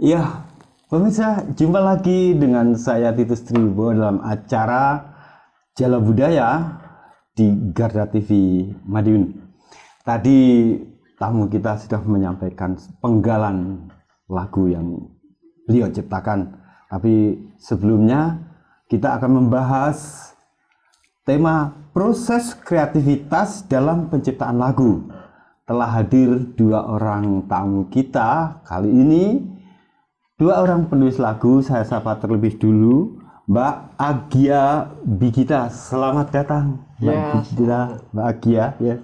Ya pemirsa, jumpa lagi dengan saya Titus Tribo dalam acara Jala Budaya di Garda TV Madiun. Tadi tamu kita sudah menyampaikan penggalan lagu yang beliau ciptakan. Tapi sebelumnya kita akan membahas tema proses kreativitas dalam penciptaan lagu. Telah hadir dua orang tamu kita kali ini Dua orang penulis lagu saya sapa terlebih dulu, Mbak Agia Bigita. Selamat datang, Mbak ya, Bigita, Mbak Agia. Ya.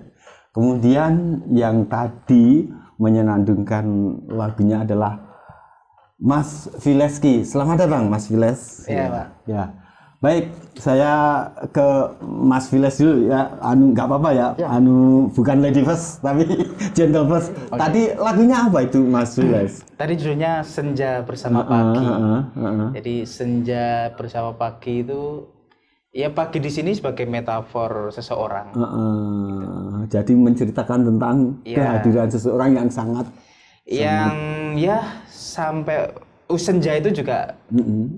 Kemudian yang tadi menyenandungkan lagunya adalah Mas Vileski. Selamat datang, Mas Viles. ya. Pak. Ya. Baik, saya ke Mas Viles dulu ya. Anu nggak apa-apa ya. ya. Anu bukan lady first tapi gentle first. Okay. Tadi lagunya apa itu Mas Viles? Tadi judulnya Senja Bersama ah, ah, Pagi. Uh, uh, uh, uh. Jadi Senja Bersama Pagi itu ya pagi di sini sebagai metafor seseorang. Uh, uh. Gitu. Jadi menceritakan tentang ya. kehadiran seseorang yang sangat yang sangat... ya sampai oh, senja itu juga uh -uh.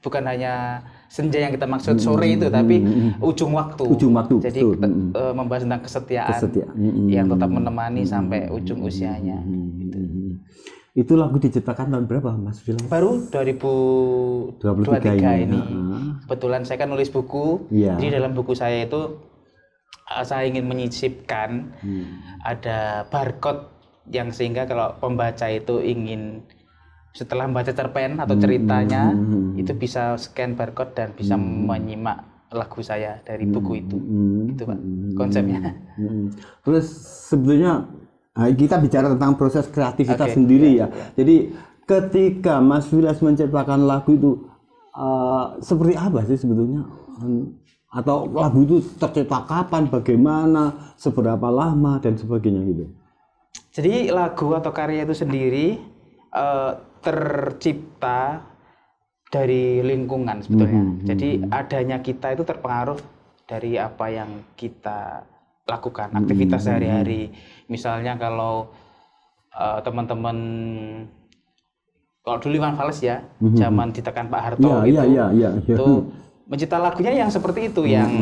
bukan hanya senja yang kita maksud sore itu tapi ujung waktu ujung waktu jadi betul. Kita, uh, membahas tentang kesetiaan, kesetiaan. yang tetap menemani sampai ujung usianya gitu. itu lagu diciptakan tahun berapa Mas Bilang baru 2023 ini, ini. kebetulan saya kan nulis buku ya. jadi dalam buku saya itu eh, saya ingin menyisipkan hmm. ada barcode yang sehingga kalau pembaca itu ingin setelah membaca cerpen atau ceritanya hmm. itu bisa scan barcode dan bisa hmm. menyimak lagu saya dari hmm. buku itu hmm. itu pak konsepnya hmm. terus sebetulnya nah, kita bicara tentang proses kreativitas okay. sendiri iya, ya, ya. jadi ketika Mas Vilas menciptakan lagu itu uh, seperti apa sih sebetulnya hmm, atau lagu itu tercipta kapan bagaimana seberapa lama dan sebagainya gitu jadi lagu atau karya itu sendiri uh, tercipta dari lingkungan sebetulnya. Hmm, Jadi mhm. adanya kita itu terpengaruh dari apa yang kita lakukan, mhm, aktivitas hmm, sehari-hari. Misalnya kalau uh, teman-teman kalau dulu Iwan Fals ya, mm-hmm. zaman ditekan Pak Harto yeah, iya, itu, yeah, yeah, yeah. itu mencipta lagunya yang seperti itu, mm-hmm. yang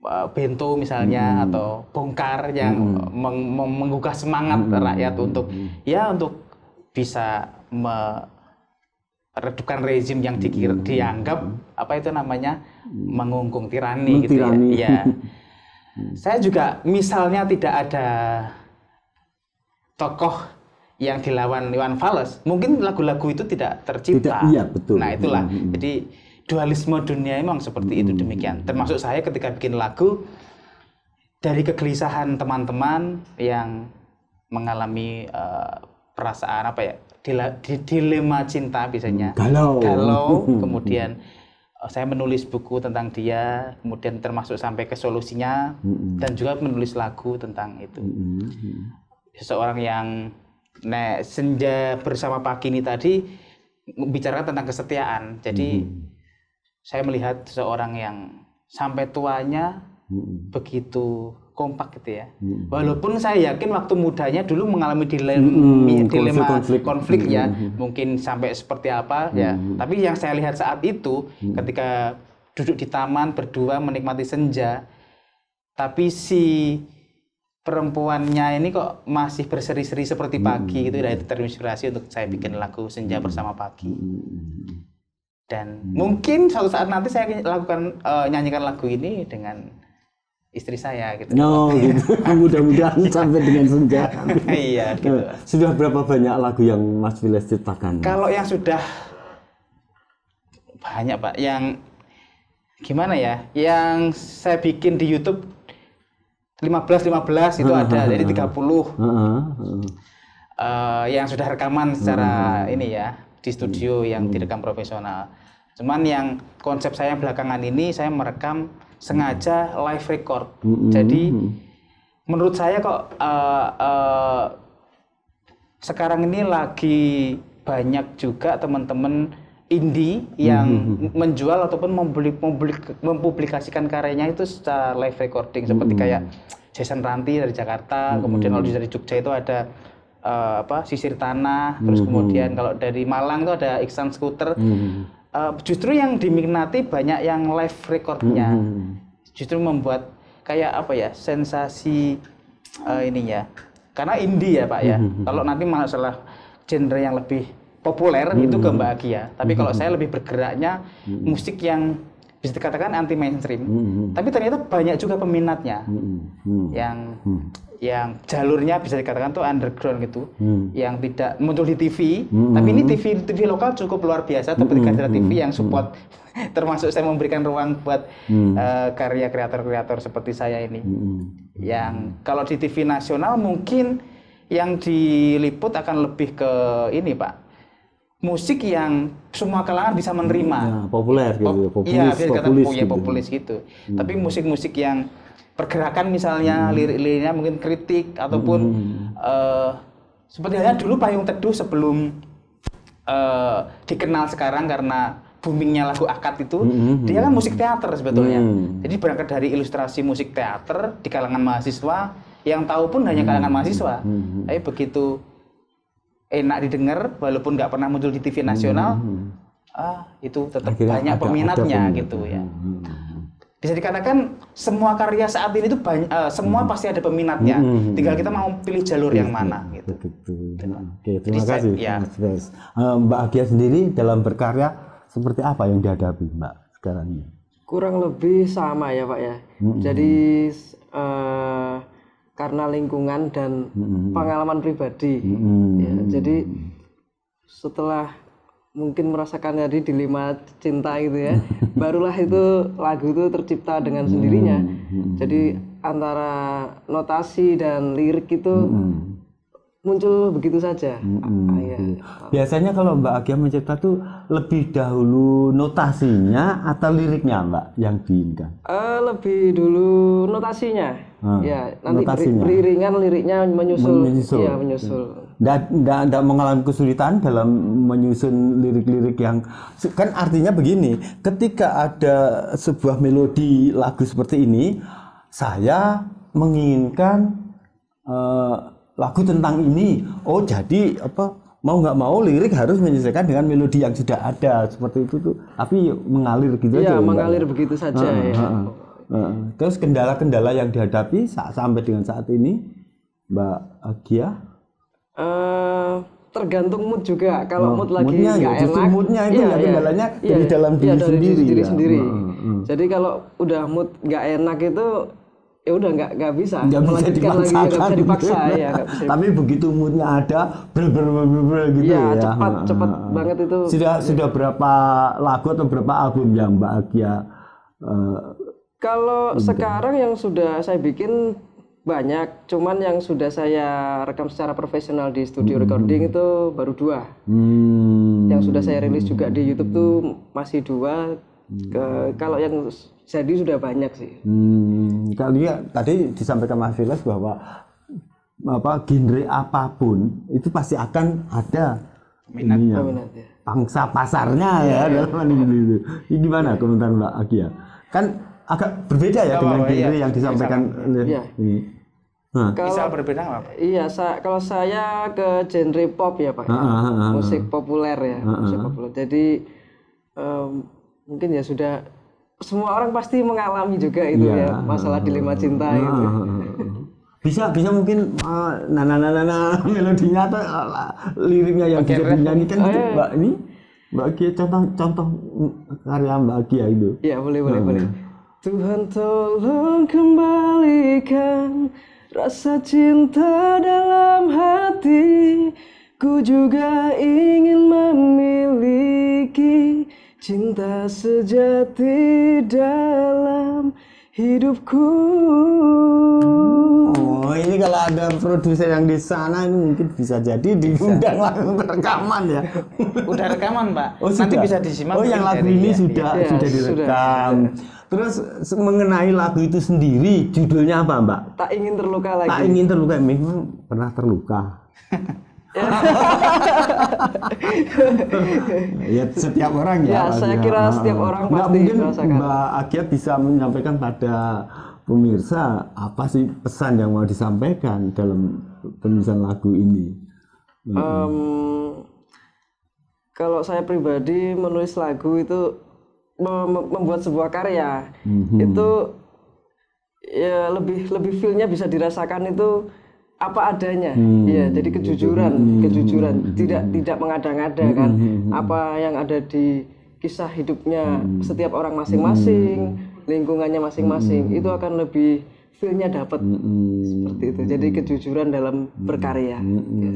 uh, bento misalnya mm-hmm. atau bongkar yang mm-hmm. meng- menggugah semangat mm-hmm. rakyat untuk mm-hmm. ya untuk bisa meredupkan rezim yang dikir, hmm. dianggap apa itu namanya hmm. mengungkung tirani, gitu ya. tirani. ya. Saya juga misalnya tidak ada tokoh yang dilawan Iwan Fales, mungkin lagu-lagu itu tidak tercipta. Tidak, iya, betul. Nah, itulah. Hmm. Jadi dualisme dunia memang seperti hmm. itu demikian. Termasuk saya ketika bikin lagu dari kegelisahan teman-teman yang mengalami uh, perasaan apa ya dila, di, dilema cinta biasanya Kalau galau hmm. kemudian eh, saya menulis buku tentang dia kemudian termasuk sampai ke solusinya mm-hmm. dan juga menulis lagu tentang itu mm-hmm. seseorang yang nah senja bersama pagi ini tadi bicara tentang kesetiaan jadi mm-hmm. saya melihat seseorang yang sampai tuanya mm-hmm. begitu kompak gitu ya. Hmm. Walaupun saya yakin waktu mudanya dulu mengalami dilema, hmm, dilema konflik, konflik. hmm. ya, mungkin sampai seperti apa hmm. ya. Tapi yang saya lihat saat itu hmm. ketika duduk di taman berdua menikmati senja, tapi si perempuannya ini kok masih berseri-seri seperti pagi hmm. gitu, dan nah, itu terinspirasi untuk saya bikin lagu senja bersama pagi. Dan hmm. mungkin suatu saat nanti saya lakukan uh, nyanyikan lagu ini dengan istri saya gitu. No, gitu. Mudah-mudahan sampai dengan senja. iya, gitu. Eh, sudah berapa banyak lagu yang Mas Wiles ciptakan? Kalau yang sudah banyak, Pak. Yang gimana ya? Yang saya bikin di YouTube 15 15 itu ada jadi 30. Uh, eh, yang sudah rekaman secara ini ya di hmm. studio yang direkam profesional. Cuman yang konsep saya belakangan ini saya merekam sengaja live record. Mm-hmm. Jadi menurut saya kok uh, uh, sekarang ini lagi banyak juga teman-teman indie yang mm-hmm. menjual ataupun membeli, membeli, mempublikasikan karyanya itu secara live recording seperti mm-hmm. kayak Jason Ranti dari Jakarta, mm-hmm. kemudian kalau dari Jogja itu ada uh, apa sisir tanah, terus kemudian kalau dari Malang itu ada Iksan Scooter. Mm-hmm uh, justru yang diminati banyak yang live recordnya hmm. hmm. justru membuat kayak apa ya sensasi uh, eh, ini ya karena indie ya pak ya hmm. hmm, hmm. kalau nanti masalah genre yang lebih populer hmm. itu Aki ya tapi hmm. kalau saya lebih bergeraknya hmm. musik yang bisa dikatakan anti mainstream hmm. tapi ternyata banyak juga peminatnya mm Hmm. yang hmm yang jalurnya bisa dikatakan tuh underground gitu, hmm. yang tidak muncul di TV. Hmm. Tapi ini TV TV lokal cukup luar biasa, hmm. tapi hmm. Gajah TV yang support, hmm. termasuk saya memberikan ruang buat hmm. uh, karya kreator-kreator seperti saya ini. Hmm. Yang hmm. kalau di TV nasional mungkin yang diliput akan lebih ke ini pak, musik yang semua kalangan bisa menerima. Hmm, ya, populer gitu, populer, populis, ya, populis, populis, gitu. populis gitu. Hmm. Tapi musik-musik yang pergerakan misalnya hmm. lirik-liriknya mungkin kritik ataupun hmm. uh, seperti halnya dulu payung teduh sebelum uh, dikenal sekarang karena boomingnya lagu akad itu hmm. hmm dia kan hmm. musik teater sebetulnya hmm. jadi berangkat dari ilustrasi musik teater di kalangan mahasiswa yang tahu pun hanya hmm. kalangan mahasiswa hmm. tapi begitu enak didengar walaupun nggak pernah muncul di TV nasional hmm. ah itu tetap Akhirnya banyak ada, peminatnya ada gitu ya hmm bisa dikatakan semua karya saat ini itu banyak, uh, semua hmm. pasti ada peminatnya. Hmm. hmm Tinggal hmm. kita mau pilih jalur hmm. yang mana gitu. Betul. Oke, terima Jadi, kasih ya. Eh, Mbak Agia sendiri dalam berkarya seperti apa yang dihadapi Mbak sekarang ini? Kurang lebih sama ya Pak ya. Hmm. Jadi uh, karena lingkungan dan pengalaman pribadi. Hmm. Ya, jadi setelah mungkin merasakan dari dilema cinta gitu ya barulah itu lagu itu tercipta dengan sendirinya hmm, hmm. jadi antara notasi dan lirik itu hmm. muncul begitu saja ya? Gitu ya. biasanya kalau Mbak Agia mencipta tuh lebih dahulu notasinya atau liriknya Mbak yang diinginkan uh, lebih dulu notasinya Ah, ya, nanti Notasinya. beriringan liriknya menyusul. menyusul. Ya, menyusul. Dan tidak mengalami kesulitan dalam menyusun lirik-lirik yang kan artinya begini, ketika ada sebuah melodi lagu seperti ini, saya menginginkan uh, lagu tentang ini. Oh, jadi apa mau nggak mau lirik harus menyesuaikan dengan melodi yang sudah ada seperti itu tuh. Tapi mengalir gitu ya, aja. mengalir ya. begitu saja uh, ya. Uh, terus kendala-kendala yang dihadapi saat sampai dengan saat ini, Mbak Agia? Uh, tergantung mood juga. Kalau oh, mood lagi ya, nggak enak, moodnya itu ya, ya kendalanya ya, dari ya, dalam diri ya, dari sendiri. Diri ya. sendiri. Hmm, hmm, hmm. Jadi kalau udah mood nggak enak itu ya udah nggak nggak bisa nggak bisa dipaksa bisa dipaksa ya bisa tapi begitu moodnya ada ber ber ber ber, gitu ya, ya. cepat nah, cepat nah, banget itu sudah ya. sudah berapa lagu atau berapa album yang Mbak Agia eh, kalau hmm. sekarang yang sudah saya bikin banyak, cuman yang sudah saya rekam secara profesional di studio hmm. recording itu baru dua. Hmm. Yang sudah saya rilis juga di YouTube tuh masih dua. Hmm. Ke, kalau yang jadi sudah banyak sih. Hmm. Kalau ya, tadi disampaikan Mas Vilas bahwa apa genre apapun itu pasti akan ada minat, ininya, minat ya. pangsa pasarnya ya, ya. dalam ini, gitu. ini. Gimana komentar Mbak Akia? Kan agak berbeda ya dengan apa, genre iya. yang disampaikan iya. iya. Hmm. Kalau, bisa berbeda apa? Iya, sa kalau saya ke genre pop ya pak, ah, ah, ah, ah. musik populer ya, ah, ah, musik populer. Jadi um, mungkin ya sudah semua orang pasti mengalami juga itu ya, ya masalah dilema cinta itu. Bisa bisa mungkin uh, nah nah nah nah, nah melodinya atau uh, liriknya yang okay, bisa dinyanyikan oh, gitu, iya. Mbak ini Mbak Kia contoh contoh karya Mbak Kia ya itu. Iya boleh boleh boleh. boleh ya. Tuhan tolong kembalikan rasa cinta dalam hati Ku juga ingin memiliki cinta sejati dalam hidupku Oh ini kalau ada produser yang di sana ini mungkin bisa jadi diundang langsung rekaman ya Udah rekaman Pak, oh, nanti sudah. bisa disimak Oh yang lagu ini sudah, ya, sudah direkam sudah. Terus mengenai lagu itu sendiri, judulnya apa, Mbak? Tak ingin terluka lagi. Tak ingin terluka, memang pernah terluka. ya setiap orang ya. Ya, saya ya. kira setiap orang pasti mungkin merasakan. Mbak Akia bisa menyampaikan pada pemirsa apa sih pesan yang mau disampaikan dalam penulisan lagu ini. Um, Kalau saya pribadi menulis lagu itu membuat sebuah karya hmm itu ya lebih lebih feelnya bisa dirasakan itu apa adanya hmm ya jadi kejujuran hmm kejujuran mhm. tidak tidak mengada-ngada mhm. kan mhm. apa yang ada di kisah hidupnya setiap orang masing-masing lingkungannya masing-masing itu akan lebih feelnya dapat hmm seperti itu jadi kejujuran dalam berkarya hmm ya.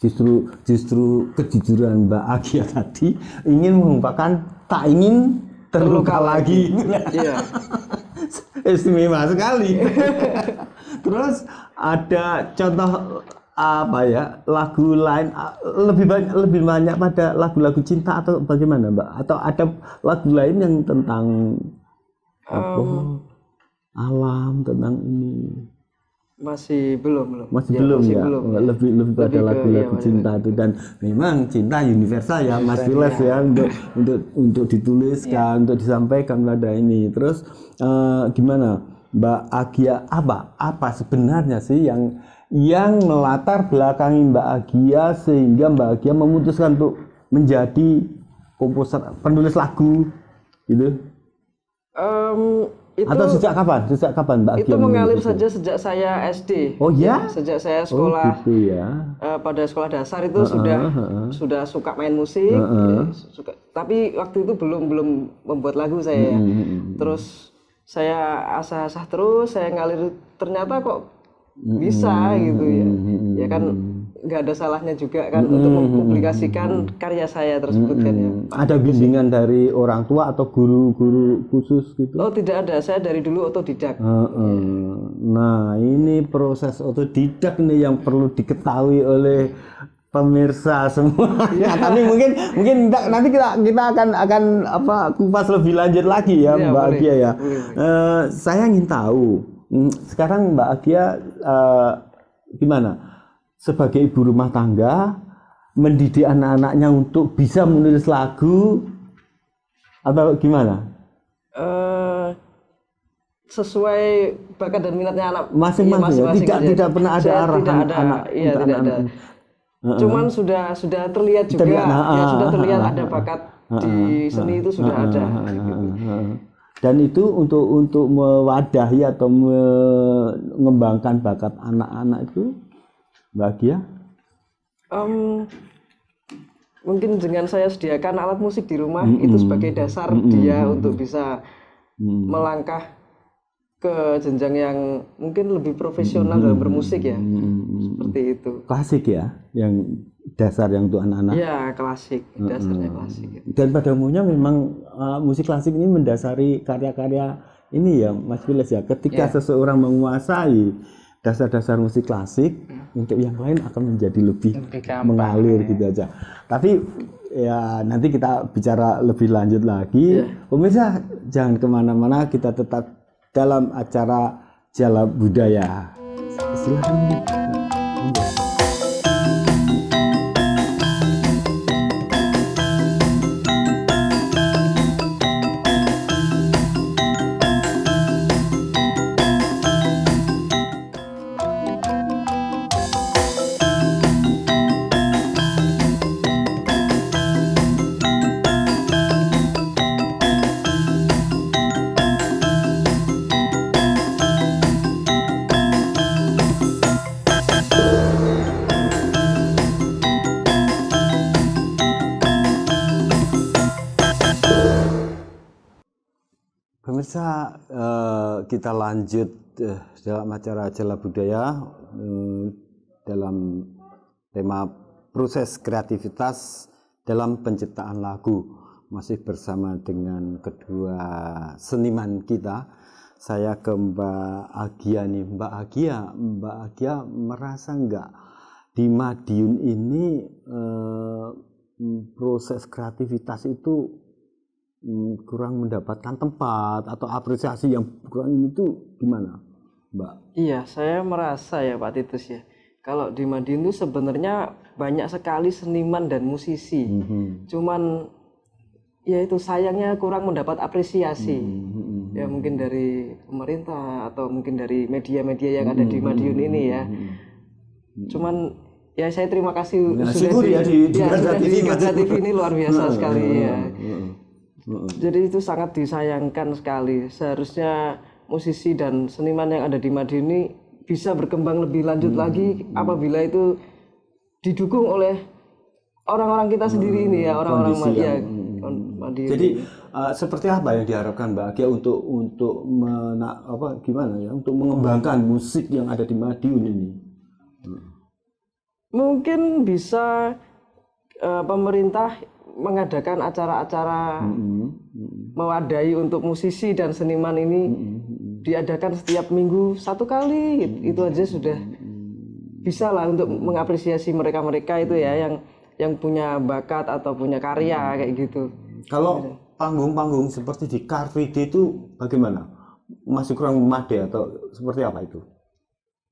justru justru kejujuran Mbak Agia tadi ingin mengungkapkan tak ingin terluka lagi. Iya. Istimewa sekali. Terus ada contoh apa ya lagu lain lebih banyak lebih banyak pada lagu-lagu cinta atau bagaimana mbak atau ada lagu lain yang tentang um, apa oh. alam tentang ini masih belum belum masih ya, belum masih ya belum, Lebih, ya. lebih lebih pada lagu-lagu ya, cinta itu dan memang cinta universal ya Mas Vilas ya. ya untuk untuk untuk dituliskan ya. untuk disampaikan pada ini terus uh, gimana Mbak Agia apa apa sebenarnya sih yang yang melatar belakangi Mbak Agia sehingga Mbak Agia memutuskan untuk menjadi komposer penulis lagu gitu um, itu, atau sejak kapan? Sejak kapan Mbak Itu mengalir saja sejak saya SD. Oh ya? Sejak saya oh, sekolah. Oh, gitu ya. Uh, pada sekolah dasar itu uh-uh, sudah uh-uh. sudah suka main musik. Uh-uh. Ya, suka. Tapi waktu itu belum belum membuat lagu saya. Hmm. Terus saya asah-asah terus, saya ngalir ternyata kok bisa hmm. gitu ya. Ya kan nggak ada salahnya juga kan hmm, untuk mempublikasikan hmm, karya saya tersebut hmm, kan ya. Ada bimbingan dari orang tua atau guru-guru khusus gitu? Oh tidak ada, saya dari dulu otodidak. Uh, Nah ini proses otodidak nih yang perlu diketahui oleh pemirsa semua. Ya. Tapi mungkin mungkin nanti kita kita akan akan apa kupas lebih lanjut lagi ya, ya Mbak boleh. Agia ya. Uh, saya ingin tahu mm, sekarang Mbak Agia uh, gimana? sebagai ibu rumah tangga mendidik anak-anaknya untuk bisa menulis lagu atau gimana? Uh, sesuai bakat dan minatnya anak iya, masing-masing. Ya, tidak aja. tidak pernah ada Saya arahan tidak ada, anak. Iya, tidak anak, ada. Anak. Uh-uh. Cuman sudah sudah terlihat juga terlihat, uh, ya sudah terlihat uh, ada bakat uh, di seni itu sudah uh, ada. Uh, uh, uh, dan itu untuk untuk mewadahi atau mengembangkan bakat anak-anak itu Mbak Agia? Um, mungkin dengan saya sediakan alat musik di rumah mm -hmm. itu sebagai dasar mm -hmm. dia untuk bisa mm. melangkah ke jenjang yang mungkin lebih profesional mm -hmm. dalam bermusik ya. Mm -hmm. Seperti itu. Klasik ya, yang dasar yang untuk anak-anak. Iya, ya, klasik, dasarnya mm -hmm. klasik. Dan pada umumnya memang uh, musik klasik ini mendasari karya-karya ini ya Mas Files ya, ketika yeah. seseorang menguasai dasar-dasar musik klasik hmm. untuk yang lain akan menjadi lebih, lebih gampang, mengalir ya. gitu aja. Tapi ya nanti kita bicara lebih lanjut lagi. Yeah. Pemirsa jangan kemana-mana, kita tetap dalam acara Jalan Budaya. Silahkan. kita lanjut eh, dalam acara acara Budaya eh, dalam tema proses kreativitas dalam penciptaan lagu masih bersama dengan kedua seniman kita saya ke Mbak Agia nih Mbak Agia Mbak Agia merasa enggak di Madiun ini eh, proses kreativitas itu Hmm, kurang mendapatkan tempat atau apresiasi yang kurang itu gimana Mbak? Iya saya merasa ya Pak Titus ya kalau di Madiun itu sebenarnya banyak sekali seniman dan musisi mm -hmm. cuman ya itu sayangnya kurang mendapat apresiasi mm -hmm. ya mhm. mungkin dari pemerintah atau mungkin dari media-media yang mm -hmm. ada di mhm, Madiun mhm, ini ya cuman ya saya terima kasih ya, sudah ya di, di, ya, di, ya, di, di, di, di TV ini luar biasa sekali ya, ya hmm Jadi itu sangat disayangkan sekali. Seharusnya musisi dan seniman yang ada di Madiun bisa berkembang lebih lanjut mm-hmm. lagi apabila itu didukung oleh orang-orang kita sendiri hmm, ini ya orang-orang Madiun. Ya, Jadi uh, seperti apa yang diharapkan Mbak Agia untuk untuk mena, apa gimana ya untuk mengembangkan musik yang ada di Madiun ini? Mungkin bisa uh, pemerintah mengadakan acara-acara mewadahi untuk musisi dan seniman ini diadakan setiap minggu satu kali itu aja sudah bisa lah untuk mengapresiasi mereka-mereka itu ya yang yang punya bakat atau punya karya kayak gitu. Kalau gitu. panggung-panggung seperti di Car Free Day itu bagaimana? Masih kurang memadai atau seperti apa itu?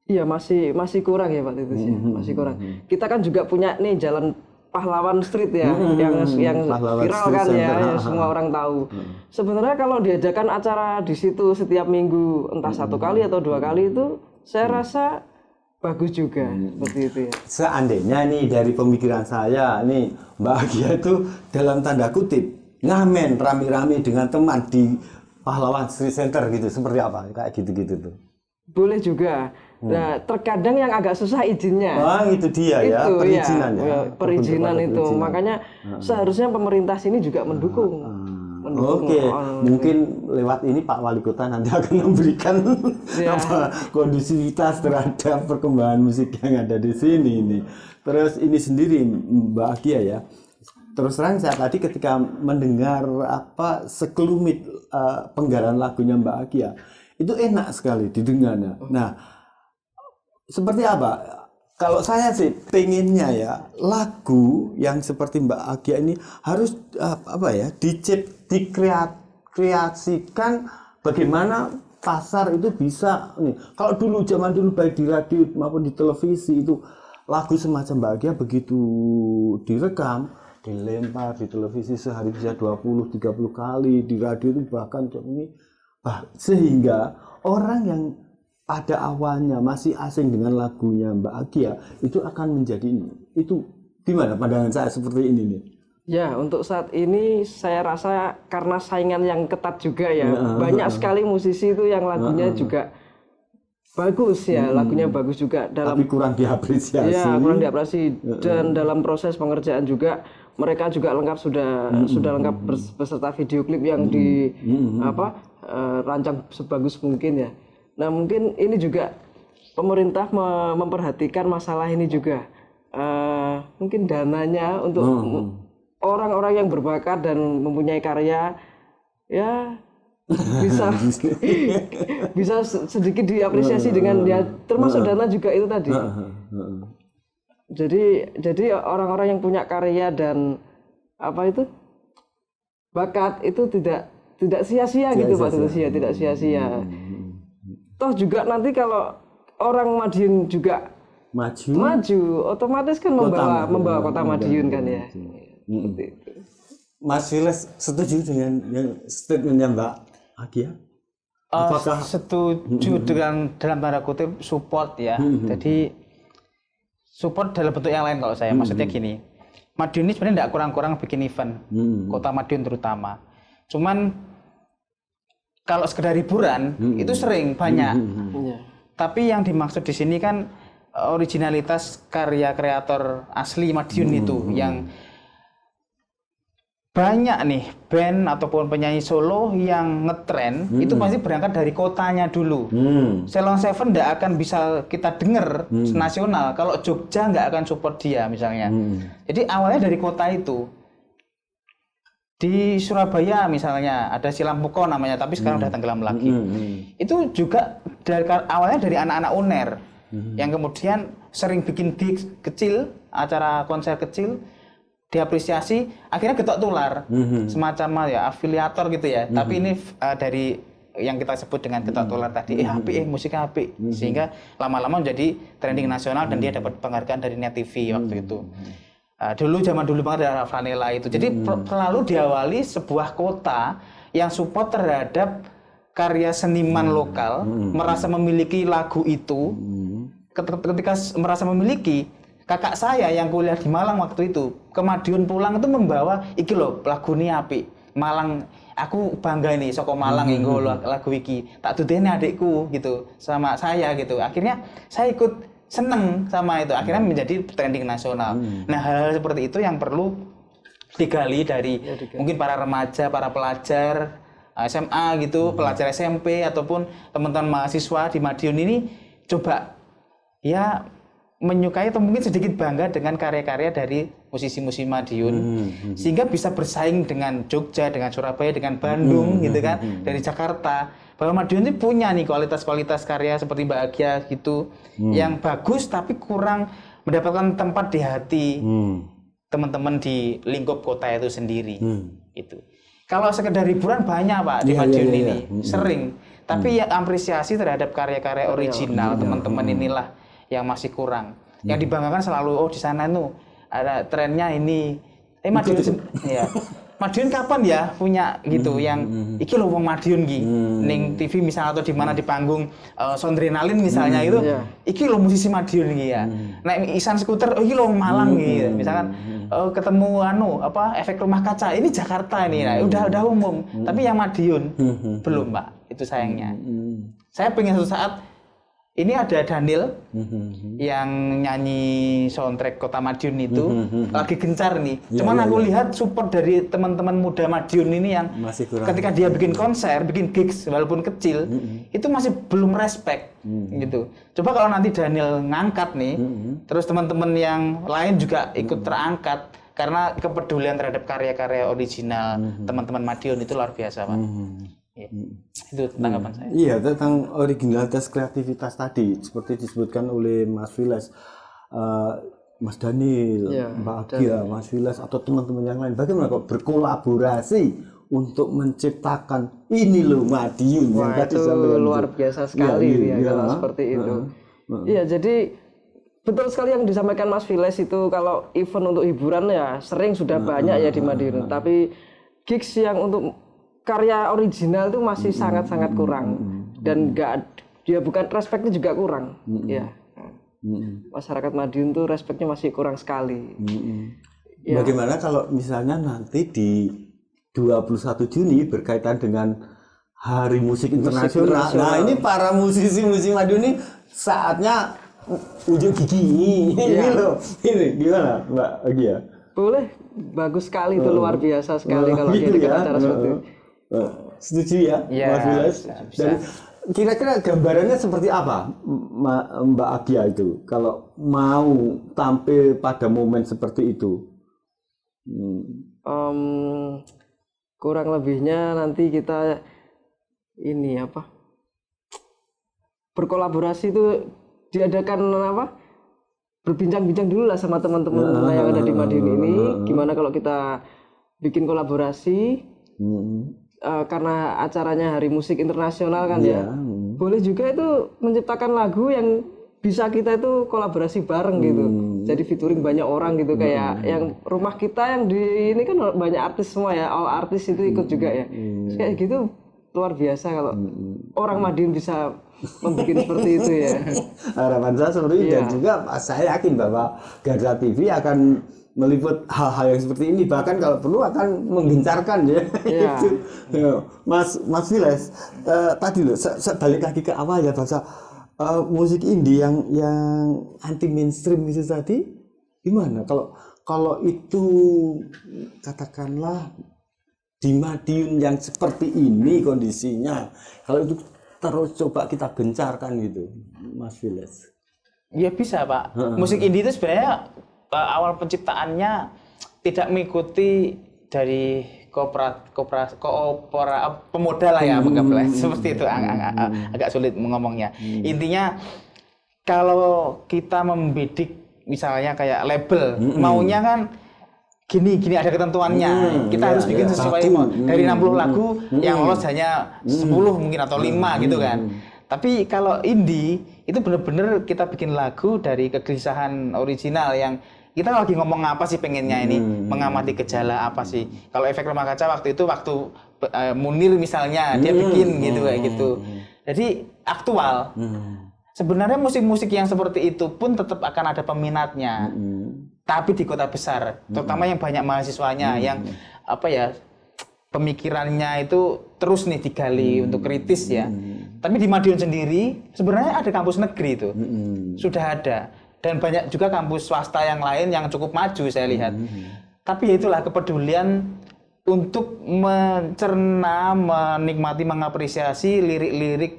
Iya masih masih kurang ya Pak Titus ya, mm-hmm. masih kurang. Mm-hmm. Kita kan juga punya nih jalan pahlawan street ya hmm, yang yang viral kan ya yang semua orang tahu. Hmm. Sebenarnya kalau diadakan acara di situ setiap minggu entah hmm. satu kali atau dua kali itu saya hmm. rasa bagus juga hmm. seperti itu ya. Seandainya nih dari pemikiran saya nih bahagia itu dalam tanda kutip ngamen rame-rame dengan teman di pahlawan street center gitu seperti apa kayak gitu-gitu tuh boleh juga. Hmm. Nah, terkadang yang agak susah izinnya. Wah, itu dia ya, itu, ya, perizinan. Ya, iya, perizinan itu. Perizinan. Makanya hmm. seharusnya pemerintah sini juga ah, mendukung. Hmm. Oke, okay. mungkin lewat ini Pak Wali Kota nanti akan memberikan yeah. apa kondusivitas terhadap perkembangan musik yang ada di sini ini. Terus ini sendiri Mbak Akiya ya. Terus terang saya tadi ketika mendengar apa sekelumit uh, penggalan lagunya Mbak Akiya itu enak sekali didengarnya. Oh. Nah, seperti apa? Kalau saya sih pengennya ya lagu yang seperti Mbak Agia ini harus eh, apa ya dicip dikreasikan bagaimana pasar itu bisa nih kalau dulu zaman dulu baik di radio maupun di televisi itu lagu semacam Mbak Agia begitu direkam dilempar di televisi sehari bisa 20 30 kali di radio itu bahkan ini sehingga orang yang pada awalnya masih asing dengan lagunya Mbak Agia itu akan menjadi ini. Itu gimana pandangan saya seperti ini nih? Ya, untuk saat ini saya rasa karena saingan yang ketat juga ya. Nah, banyak nah, sekali musisi itu yang lagunya nah, juga bagus ya, hmm, lagunya bagus juga dalam tapi kurang diapresiasi. Ya, kurang diapresiasi dan dalam proses pengerjaan juga mereka juga lengkap sudah hmm. sudah lengkap beserta video klip yang hmm. di hmm. apa uh, rancang sebagus mungkin ya. Nah mungkin ini juga pemerintah memperhatikan masalah ini juga uh, mungkin dananya untuk hmm. orang-orang yang berbakat dan mempunyai karya ya bisa bisa sedikit diapresiasi dengan ya termasuk hmm. dana juga itu tadi. Hmm jadi jadi orang-orang yang punya karya dan apa itu bakat itu tidak tidak sia-sia gitu Pak Tutus ya tidak sia-sia hmm, hmm, hmm. toh juga nanti kalau orang Madiun juga maju maju otomatis kan membawa kota, membawa kota Madiun kan ya hmm. Mas Wiles setuju dengan yang statementnya Mbak Agia? Eh, Apakah uh, setuju dengan dalam tanda kutip support ya. Jadi support dalam bentuk yang lain kalau saya. Hmm. Maksudnya gini, Madiun ini sebenarnya tidak kurang-kurang bikin event, hmm. kota Madiun terutama. Cuman kalau sekedar hiburan hmm. itu sering banyak. Hmm. hmm. hmm. Iya. Tapi yang dimaksud di sini kan eh, originalitas karya kreator asli Madiun hmm. itu hmm, yang banyak nih band ataupun penyanyi solo yang ngetren hmm. itu pasti berangkat dari kotanya dulu. Hmm. Selon Seven tidak akan bisa kita dengar hmm. nasional kalau Jogja nggak akan support dia misalnya. Hmm. Jadi awalnya dari kota itu. Di Surabaya misalnya ada si Puko namanya tapi sekarang hmm. udah tenggelam lagi. Hmm. hmm. Itu juga dari awalnya dari anak-anak UNER hmm. yang kemudian sering bikin gigs kecil, acara konser kecil diapresiasi akhirnya getok tular mm-hmm. semacam ya afiliator gitu ya mm-hmm. tapi mhm. ini uh, dari yang kita sebut dengan getok mhm. tular tadi eh api eh mhm. musik api mm-hmm. sehingga lama-lama menjadi trending nasional mm-hmm. dan dia dapat penghargaan dari Net TV mm-hmm. waktu itu uh, dulu zaman dulu banget ada Vanilla itu jadi mm-hmm. selalu diawali sebuah kota yang support terhadap karya seniman lokal mm-hmm. merasa memiliki lagu itu mm-hmm. ketika merasa memiliki kakak saya yang kuliah di Malang waktu itu ke Madiun pulang itu membawa iki loh lagu ini api Malang aku bangga nih soko Malang mm -hmm. lagu, lagu iki tak ini adikku gitu sama saya gitu akhirnya saya ikut seneng sama itu akhirnya hmm. menjadi trending nasional mm. nah hal-hal seperti itu yang perlu digali dari ya, digali. mungkin para remaja para pelajar eh, SMA gitu mm. pelajar SMP ataupun teman-teman mahasiswa di Madiun ini coba ya menyukai atau mungkin sedikit bangga dengan karya-karya dari musisi-musisi Madiun hmm, hmm, hmm. sehingga bisa bersaing dengan Jogja, dengan Surabaya, dengan Bandung hmm, gitu hmm, kan, hmm, hmm, dari Jakarta. Bahwa Madiun ini punya nih kualitas-kualitas karya seperti Mbak Agia gitu hmm. yang bagus tapi kurang mendapatkan tempat di hati teman teman-teman di lingkup kota itu sendiri. Hmm. Itu. Kalau sekedar hiburan banyak Pak di ya, Madiun ya, ya. ini, hmm. sering. Hmm. Tapi ya apresiasi terhadap karya-karya iya, original iya, teman-teman inilah yang masih kurang. Hmm. Yang dibanggakan selalu oh di sana itu ada trennya ini. Eh Madiun ya. Madiun kapan ya punya gitu hmm. yang hmm, hmm. iki lho wong Madiun ki. Hmm. Ning TV misalnya atau di mana hmm. di panggung uh, Sondrenalin misalnya hmm. itu yeah. iki lho musisi Madiun ki ya. Hmm. Naik Isan skuter oh iki lho Malang hmm. gitu. Misalkan uh, ketemu anu apa efek rumah kaca ini Jakarta ini nah, udah udah umum. Hmm. Tapi yang Madiun hmm. belum, Pak. Itu sayangnya. Hmm. Saya pengen suatu saat ini ada Daniel mm-hmm. yang nyanyi soundtrack Kota Madiun itu mm-hmm, mm-hmm. lagi gencar nih. Yeah, Cuman yeah, aku yeah. lihat support dari teman-teman muda Madiun ini yang masih kurang. ketika dia bikin konser, bikin gigs walaupun kecil, itu masih belum respect gitu. Coba kalau nanti Daniel ngangkat nih, terus teman-teman yang lain juga ikut terangkat karena kepedulian terhadap karya-karya original teman-teman Madiun itu luar biasa, Pak. Ya. Itu tanggapan hmm. saya. Iya, tentang originalitas kreativitas tadi seperti disebutkan oleh Mas Vilas. Uh, Mas Daniel, ya, Mbak Agia, Daniel. Mas Vilas atau teman-teman yang lain bagaimana kok berkolaborasi untuk menciptakan ini loh Madiun Wah, yang tadi itu luar biasa iya, sekali iya, ya, ya, ya kalau seperti itu. Iya, jadi betul sekali yang disampaikan Mas Viles itu kalau event untuk hiburan ya sering sudah banyak ya di Madiun, tapi gigs yang untuk karya original itu masih sangat-sangat hmm. kurang dan enggak dia bukan respeknya juga kurang hmm. ya masyarakat Madiun tuh respeknya masih kurang sekali ya. bagaimana kalau misalnya nanti di 21 Juni berkaitan dengan Hari Musik Internasional. Musik nah, ini para musisi-musisi Madiun ini saatnya ujung gigi. Ini iya. loh. Ini gimana, Mbak Agia? Boleh. Bagus sekali itu luar biasa sekali oh, kalau gitu dia ya? acara seperti itu. Eh, oh. Setuju ya, ya Mas Wilas? Dan kira-kira gambarannya seperti apa Mbak Agia itu kalau mau tampil pada momen seperti itu? Hmm. Um, kurang lebihnya nanti kita ini apa berkolaborasi itu diadakan apa berbincang-bincang dulu lah sama teman-teman nah, yang ada di ah, Madiun ah, ini ah, gimana kalau kita bikin kolaborasi hmm. Eh, karena acaranya Hari Musik Internasional kan yeah. ya. Iya. Boleh juga itu menciptakan lagu yang bisa kita itu kolaborasi bareng gitu. Hmm. Jadi featuring banyak orang gitu hmm. kayak yang rumah kita yang di ini kan banyak artis semua ya. All artis itu ikut hmm. juga ya. Hmm. Kayak gitu luar biasa kalau hmm. orang Madiun bisa membuat seperti itu ya. Harapan saya seperti itu yeah. dan iya. juga saya yakin bahwa Garda TV akan meliput hal-hal yang seperti ini bahkan kalau perlu akan menggencarkan ya yeah. Ya. Mas Mas Viles uh, eh, tadi loh saya, saya balik lagi ke awal ya bahasa uh, eh, musik indie yang yang anti mainstream itu tadi gimana kalau kalau itu katakanlah di Madiun yang seperti ini kondisinya kalau itu terus coba kita gencarkan gitu Mas Viles ya bisa pak musik indie itu sebenarnya Eh, awal penciptaannya tidak mengikuti dari kooperat koopera, koopera eh, pemodal lah ya menggablah hmm. seperti itu ag ag hmm. agak sulit mengomongnya. hmm. intinya kalau kita membidik misalnya kayak label hmm. maunya kan gini gini ada ketentuannya hmm, kita ya, harus iya. bikin ya, sesuai satu, dari 60 hmm. lagu hmm, yang lolos hanya 10 hmm. mungkin atau 5 hmm, gitu kan tapi kalau indie itu benar-benar kita bikin lagu dari kegelisahan original yang kita lagi ngomong apa sih pengennya ini hmm. mengamati gejala apa sih kalau efek rumah kaca waktu itu waktu uh, Munir misalnya hmm. dia bikin gitu kayak gitu hmm. jadi aktual hmm. sebenarnya musik-musik yang seperti itu pun tetap akan ada peminatnya hmm. tapi di kota besar terutama hmm. yang banyak mahasiswanya hmm. yang apa ya pemikirannya itu terus nih digali hmm. untuk kritis ya hmm. tapi di Madiun sendiri sebenarnya ada kampus negeri itu hmm. sudah ada dan banyak juga kampus swasta yang lain yang cukup maju saya lihat. Hmm. hmm. Tapi ya itulah kepedulian untuk mencerna, menikmati, mengapresiasi lirik-lirik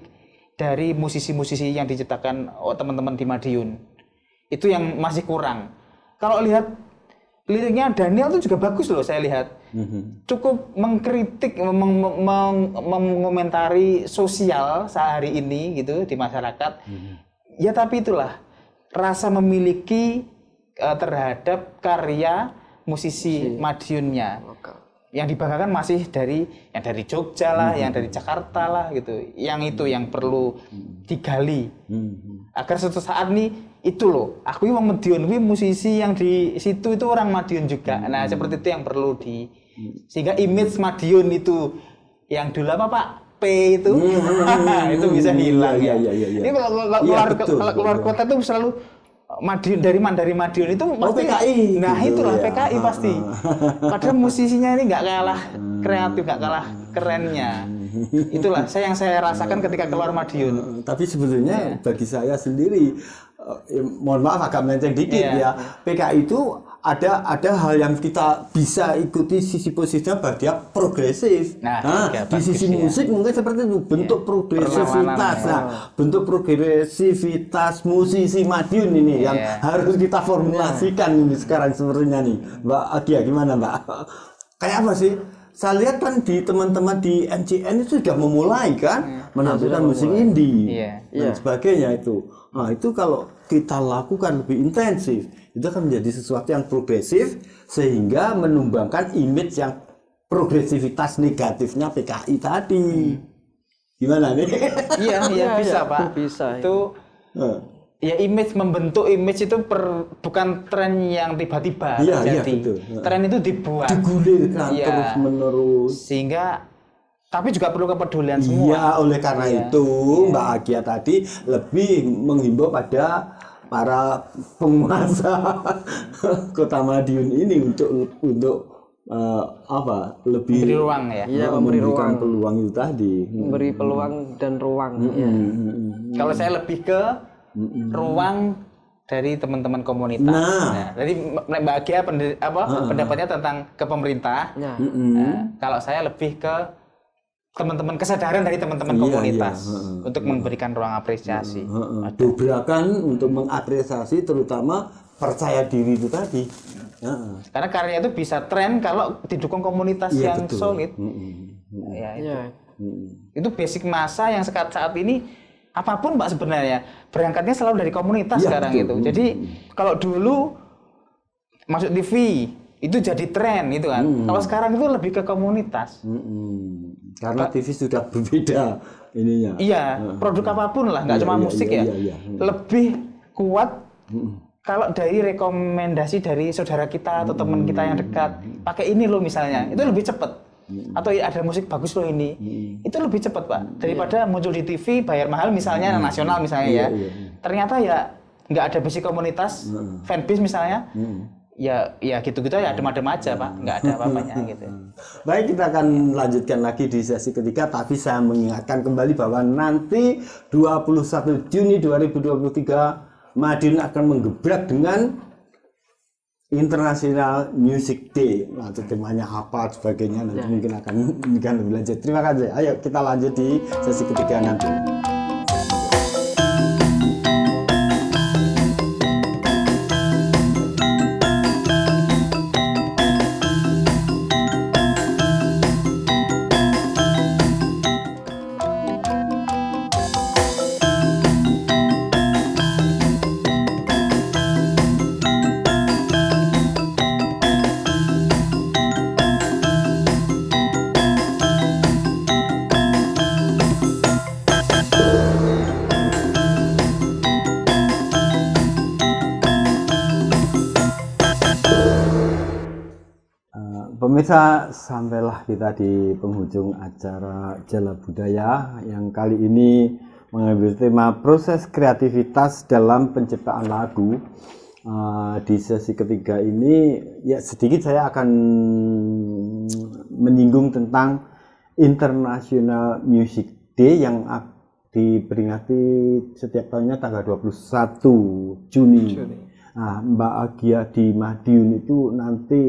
dari musisi-musisi yang diciptakan oh, teman-teman di Madiun. Itu yang masih kurang. Kalau lihat liriknya Daniel itu juga bagus loh saya lihat. Mm-hmm. Cukup mengkritik, meng- meng- mengomentari sosial sehari ini gitu di masyarakat. Mm-hmm. Ya tapi itulah rasa memiliki uh, terhadap karya musisi si. Madiunnya. Yang dibanggakan masih dari yang dari Jogja lah, hmm. yang dari hmm. Jakarta lah gitu. Yang itu yang hmm. perlu hmm. digali. Hmm. Agar suatu saat nih itu loh, aku Wong Madiun, wih musisi yang di situ itu orang Madiun juga. Hmm. Nah, seperti itu yang perlu di sehingga image Madiun itu yang dulu apa Pak? P itu hmm, hmm, hmm, hmm itu bisa hilang iya, ya. Iya, iya, iya. Ini kalau, keluar, iya, keluar betul, keluar betul. kota itu selalu eh, Madiun dari dari Madiun itu oh, pasti PKI. Nah, gitu, itulah ya. PKI pasti. Padahal musisinya ini nggak kalah kreatif, nggak kalah kerennya. Itulah saya yang saya rasakan ketika keluar Madiun. Tapi sebetulnya ya. bagi saya sendiri eh, ya, mohon maaf agak melenceng dikit iya. ya. ya. PKI itu ada ada hal yang kita bisa ikuti sisi positifnya bahwa dia progresif. Nah, nah di sisi ya. musik mungkin seperti itu bentuk yeah. progresivitas. Nah, bentuk progresivitas musisi Madiun ini yeah. yang harus kita formulasikan yeah. ini sekarang sebenarnya nih. Mbak Adia gimana, Mbak? Kayak apa sih? Saya lihat kan di teman-teman di MCN itu sudah memulai kan yeah. menampilkan musik indie yeah. dan iya. sebagainya itu. Nah, itu kalau kita lakukan lebih intensif itu akan menjadi sesuatu yang progresif sehingga menumbangkan image yang progresivitas negatifnya PKI tadi. Hmm. Gimana nih? Iya, iya, iya bisa, iya. Pak. Bisa. Iya. Itu ya. ya image membentuk image itu per, bukan tren yang tiba-tiba ya, terjadi. Ya, betul. Tren itu dibuat, digulirkan ya. terus-menerus sehingga tapi juga perlu kepedulian semua. Iya, oleh karena ya. itu Mbak Agia tadi lebih menghimbau pada para penguasa kota Madiun ini untuk untuk uh, apa lebih memberi ruang ya, ya memberi ruang peluang itu tadi memberi peluang dan ruang -hmm. ya. -hmm. kalau saya lebih ke -hmm. ruang dari teman-teman komunitas. Nah, nah jadi Mbak Agia apa, pendapatnya tentang ke pemerintah. Ya. nah, kalau saya lebih ke teman-teman kesadaran dari teman-teman iya, iya. komunitas iya. untuk iya. memberikan ruang apresiasi. Iya. Dobrakan untuk mengapresiasi terutama percaya diri itu tadi. Iya. Karena karya itu bisa tren kalau didukung komunitas iya, yang betul. solid. Iya. Iya. Ya itu. Itu basic masa yang saat saat ini apapun Pak sebenarnya berangkatnya selalu dari komunitas iya, sekarang betul. itu. Jadi iya. kalau dulu masuk TV itu jadi tren itu kan. Kalau sekarang itu lebih ke komunitas. Karena Pak, TV sudah berbeda ininya. Iya, produk apapun lah, nggak iya, cuma iya, musik iya, ya. Iya, iya. iya. Lebih kuat kalau dari rekomendasi dari saudara kita atau teman kita yang dekat, pakai ini loh misalnya, itu lebih cepet. Atau ada musik bagus loh ini, itu lebih cepet pak daripada muncul di TV bayar mahal misalnya nasional misalnya iya, ya. Iya, Ternyata ya nggak ada basic komunitas, fanbase misalnya ya ya gitu-gitu ya adem-adem aja pak nggak ada apa-apanya gitu baik kita akan lanjutkan lagi di sesi ketiga tapi saya mengingatkan kembali bahwa nanti 21 Juni 2023 Madiun akan menggebrak dengan International Music Day nanti temanya apa sebagainya nanti ya. mungkin akan akan lebih lanjut terima kasih ayo kita lanjut di sesi ketiga nanti Pemirsa, sampailah kita di penghujung acara Jala Budaya yang kali ini mengambil tema proses kreativitas dalam penciptaan lagu. Eh, di sesi ketiga ini ya sedikit saya akan menyinggung tentang International Music Day yang diperingati setiap tahunnya tanggal 21 Juni. Juni. Nah, Mbak Agia di Madiun itu nanti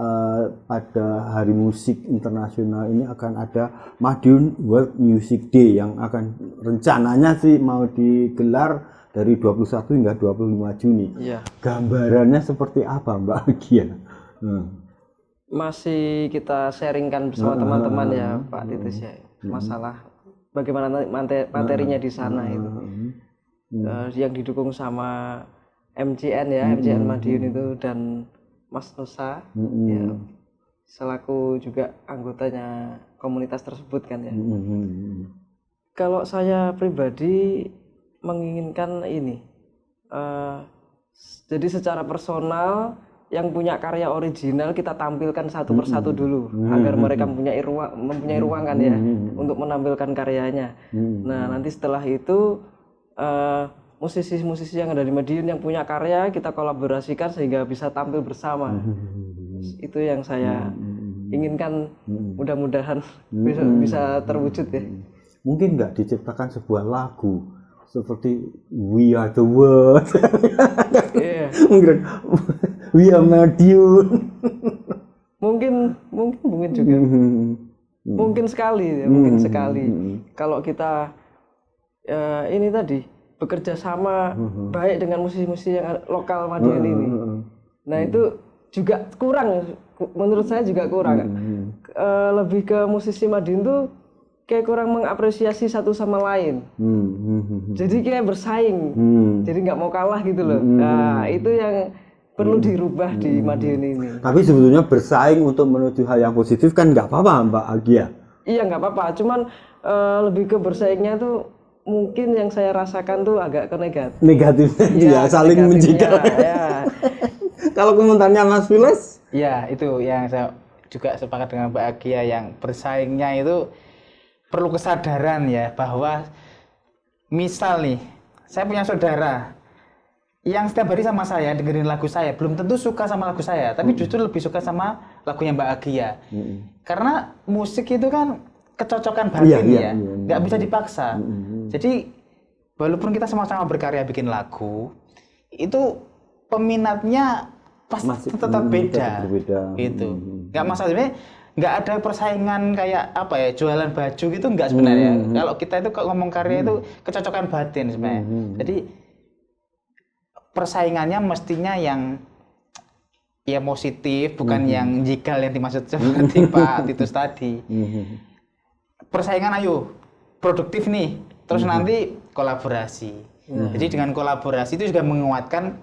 uh, pada Hari Musik Internasional ini akan ada Madiun World Music Day yang akan rencananya sih mau digelar dari 21 hingga 25 Juni. Iya. Gambarannya seperti apa Mbak Agian? Hmm. Masih kita sharingkan bersama ah, teman-teman ya ah, Pak ah, Titus ya masalah bagaimana materinya di sana itu. Uh, yang didukung sama MCN ya, MCN hmm, hmm, Madiun hmm. itu dan Mas Nusa mm -hmm. ya, selaku juga anggotanya komunitas tersebut kan ya. Mm -hmm. Kalau saya pribadi menginginkan ini, uh, jadi secara personal yang punya karya original kita tampilkan satu persatu dulu mm -hmm. agar mereka mempunyai ruang mempunyai ruang kan ya mm -hmm. untuk menampilkan karyanya. Mm -hmm. Nah nanti setelah itu uh, musisi-musisi yang ada di Medion yang punya karya kita kolaborasikan sehingga bisa tampil bersama. Mm-hmm. Itu yang saya mm-hmm. inginkan mm-hmm. mudah-mudahan bisa, bisa terwujud ya. Mungkin nggak diciptakan sebuah lagu seperti We Are the World. yeah. We Are Medion. mungkin mungkin mungkin juga. Mungkin sekali ya, mungkin sekali. Kalau kita uh, ini tadi bekerja sama hmm. baik dengan musisi-musisi yang lokal Madiun mm-hmm. ini. Nah itu juga kurang, menurut saya juga kurang. Hmm. Uh, lebih ke musisi Madiun tuh kayak kurang mengapresiasi satu sama lain. Hmm. Jadi kayak bersaing, hmm. jadi nggak mau kalah gitu loh. Hmm. Nah itu yang perlu mm-hmm. dirubah hmm. di mm-hmm. Madiun ini. Tapi sebetulnya bersaing untuk menuju hal yang positif kan nggak apa-apa Mbak Agia. Iya nggak apa-apa, cuman uh, lebih ke bersaingnya tuh mungkin yang saya rasakan tuh agak ke negatif. Negatifnya iya, ya, saling menjegal. Ya. Kalau komentarnya Mas Files? Ya, itu yang saya juga sepakat dengan Mbak Agia yang bersaingnya itu perlu kesadaran ya bahwa misal nih, saya punya saudara yang setiap hari sama saya dengerin lagu saya belum tentu suka sama lagu saya tapi mm. justru lebih suka sama lagunya Mbak Agia mm. karena musik itu kan kecocokan iya, batin yeah, ya iya, nggak yeah, yeah, yeah. bisa dipaksa mm jadi walaupun kita sama-sama berkarya bikin lagu, itu peminatnya pasti Masih, tetap hmm, beda. Berbeda. Gitu. Hmm, hmm, hmm. masalah sebenarnya nggak ada persaingan kayak apa ya jualan baju gitu nggak sebenarnya. Hmm. Kalau kita itu ngomong karya itu kecocokan batin sebenarnya. Hmm. Jadi persaingannya mestinya yang ya positif bukan mm -hmm. yang jikal yang dimaksud seperti Pak Titus tadi. Mm -hmm. Persaingan ayo produktif nih. Terus hmm. nanti kolaborasi. Hmm. Jadi dengan kolaborasi itu juga menguatkan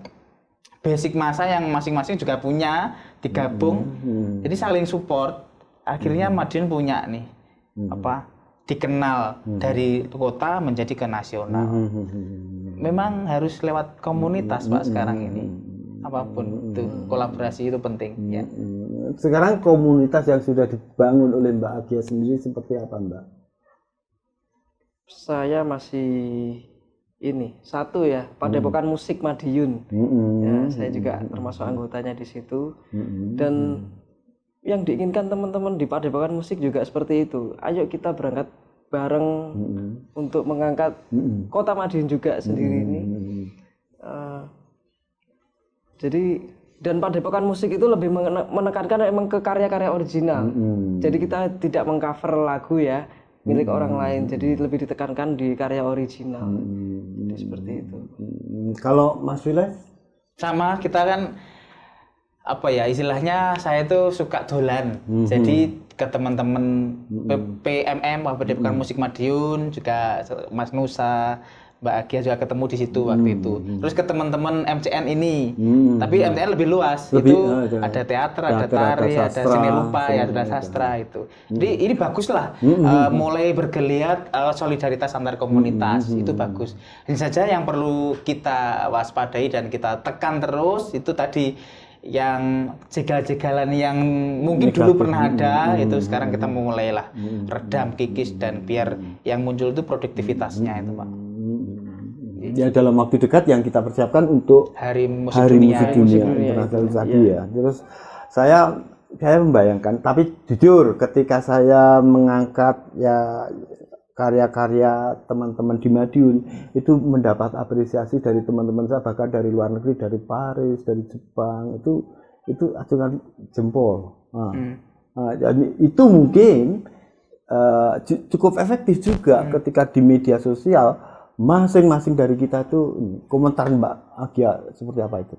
basic masa yang masing-masing juga punya digabung. Hmm. Jadi saling support. Akhirnya hmm. Madiun punya nih hmm. apa dikenal hmm. dari kota menjadi ke nasional. Hmm. Memang harus lewat komunitas hmm. pak sekarang ini apapun itu kolaborasi itu penting ya. Sekarang komunitas yang sudah dibangun oleh Mbak Agia sendiri seperti apa Mbak? saya masih ini satu ya Padepokan hmm. Musik Madiun. Hmm. Ya, saya juga termasuk anggotanya di situ. Hmm. Dan hmm. yang diinginkan teman-teman di Padepokan Musik juga seperti itu. Ayo kita berangkat bareng hmm. untuk mengangkat hmm. kota Madiun juga sendiri hmm. ini. Uh, jadi dan padepokan musik itu lebih menekankan emang ke karya-karya original. -hmm. Jadi kita tidak mengcover lagu ya, milik hmm. orang lain jadi lebih ditekankan di karya original hmm. jadi seperti itu hmm. kalau Mas Wiles sama kita kan apa ya istilahnya saya itu suka dolan hmm. jadi ke teman-teman hmm. PMM Padepokan hmm. Musik Madiun juga Mas Nusa Mbak Agia juga ketemu di situ hmm. waktu itu. Hmm, hmm. Terus ke teman-teman MCN ini. Hmm. Tapi ya. Hmm. MCN lebih luas. Lebih, itu oh, ada, ada teater, ada tari, ada, seni lupa, ya, ada sastra ya. itu. Jadi hmm. ini bagus lah. Hmm. Uh, mulai bergeliat uh, solidaritas antar komunitas hmm. itu bagus. Ini saja yang perlu kita waspadai dan kita tekan terus itu tadi yang jegal-jegalan yang mungkin Negatif. dulu pernah ada hmm. itu sekarang kita mulailah hmm. redam kikis dan biar yang muncul itu produktivitasnya hmm. itu pak ya dalam waktu dekat yang kita persiapkan untuk hari musik hari dunia, musik ya, dunia, musik dunia internasional itu, ya. ya. Terus saya saya membayangkan, tapi jujur ketika saya mengangkat ya karya-karya teman-teman di Madiun itu mendapat apresiasi dari teman-teman saya bahkan dari luar negeri dari Paris dari Jepang itu itu acungan jempol nah, hmm. nah, jadi itu mungkin uh, cukup efektif juga hmm. ketika di media sosial masing-masing dari kita tuh komentar Mbak Agia seperti apa itu?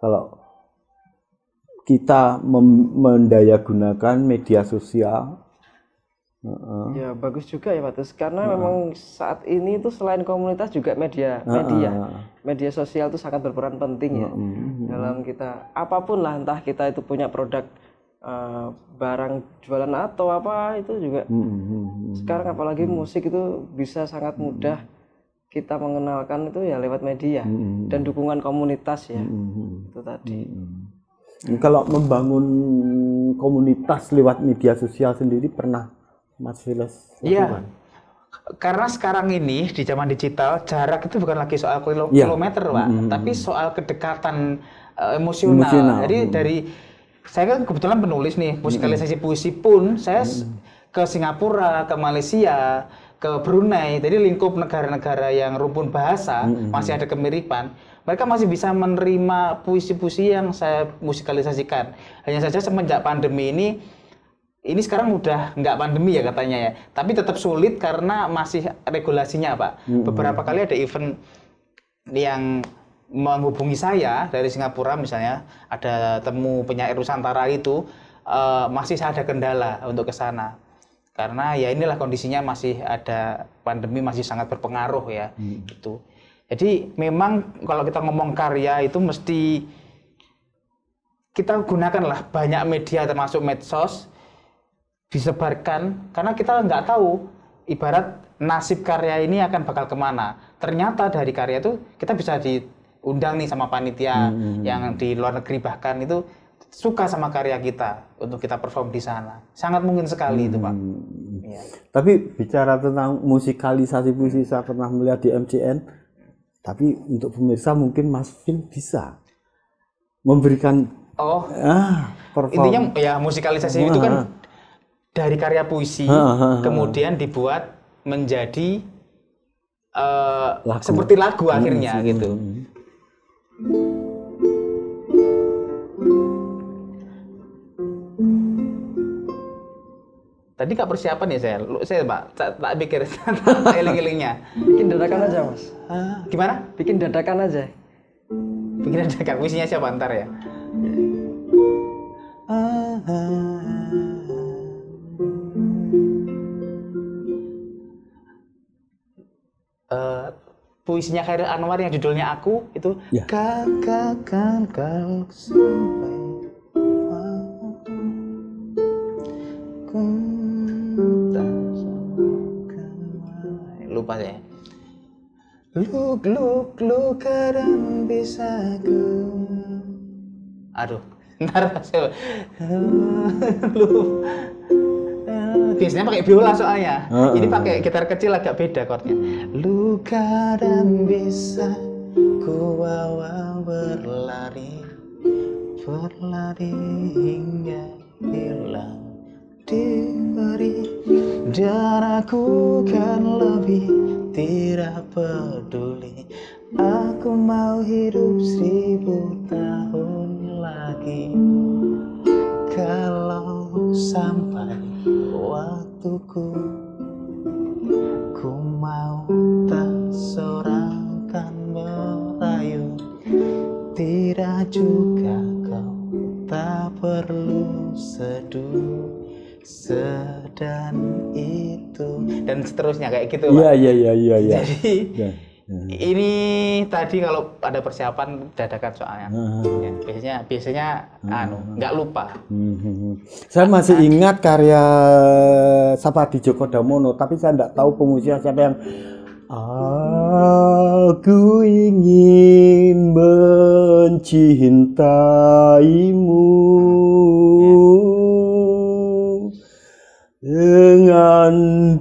Kalau kita mendaya gunakan media sosial Uh-uh. Ya bagus juga ya Pak Tus karena uh-uh. memang saat ini itu selain komunitas juga media uh-uh. media sosial itu sangat berperan penting ya uh-uh. dalam kita apapun lah entah kita itu punya produk uh, barang jualan atau apa itu juga uh-uh. sekarang apalagi musik itu bisa sangat mudah uh-uh kita mengenalkan itu ya lewat media hmm. dan dukungan komunitas ya hmm. itu tadi hmm. kalau membangun komunitas lewat media sosial sendiri pernah Mas Filas iya karena sekarang ini di zaman digital jarak itu bukan lagi soal kilo ya. kilometer pak -hmm. tapi soal kedekatan uh, emosional. emosional jadi -hmm. dari saya kan kebetulan penulis nih musikalisasi -hmm. puisi pun saya -hmm. ke Singapura ke Malaysia ke Brunei, jadi lingkup negara-negara yang rumpun bahasa mm -hmm. masih ada kemiripan, mereka masih bisa menerima puisi-puisi yang saya musikalisasikan. Hanya saja semenjak pandemi ini, ini sekarang udah nggak pandemi ya katanya ya, tapi tetap sulit karena masih regulasinya pak. Mm -hmm. Beberapa kali ada event yang menghubungi saya dari Singapura misalnya, ada temu penyair Nusantara itu, uh, masih ada kendala untuk ke sana karena ya inilah kondisinya masih ada pandemi masih sangat berpengaruh ya hmm. itu jadi memang kalau kita ngomong karya itu mesti kita gunakanlah banyak media termasuk medsos disebarkan karena kita nggak tahu ibarat nasib karya ini akan bakal kemana ternyata dari karya itu kita bisa diundang nih sama panitia hmm. yang di luar negeri bahkan itu suka sama karya kita untuk kita perform di sana. Sangat mungkin sekali hmm. itu, Pak. Ya. Tapi bicara tentang musikalisasi puisi saya pernah melihat di MCN. Tapi untuk pemirsa mungkin Mas bisa memberikan oh ah, perform. intinya ya musikalisasi ah. itu kan ah. dari karya puisi ah, ah, ah, ah. kemudian dibuat menjadi uh, lagu. seperti lagu hmm, akhirnya hmm, gitu. Hmm Tadi nggak persiapan ya saya, saya pak, tak pikir, eling-elingnya. Bikin dadakan aja mas. Hah? Gimana? Bikin dadakan aja. Bikin dadakan, puisinya siapa ntar ya? Eh, puisinya Khairil Anwar yang judulnya Aku itu ya. kau sampai aku lupa saya Luk luk look bisa ku aduh ntar saya biasanya pakai biola soalnya uh, uh, ini pakai gitar kecil agak beda chordnya hmm. luka dan bisa ku bawa berlari berlari hingga hilang di dan aku kan lebih tidak peduli Aku mau hidup seribu tahun lagi Kalau sampai waktuku Ku mau tak seorang kan merayu Tidak juga dan seterusnya kayak gitu Iya iya iya iya iya. Jadi iya, iya. ini tadi kalau ada persiapan dadakan soalnya. Uh, huh ya, biasanya biasanya uh, anu nggak lupa. Uh, saya nah, masih nah. ingat karya Sapardi Djoko Damono tapi saya nggak tahu pengusia siapa yang Aku ingin mencintaimu. Ya dengan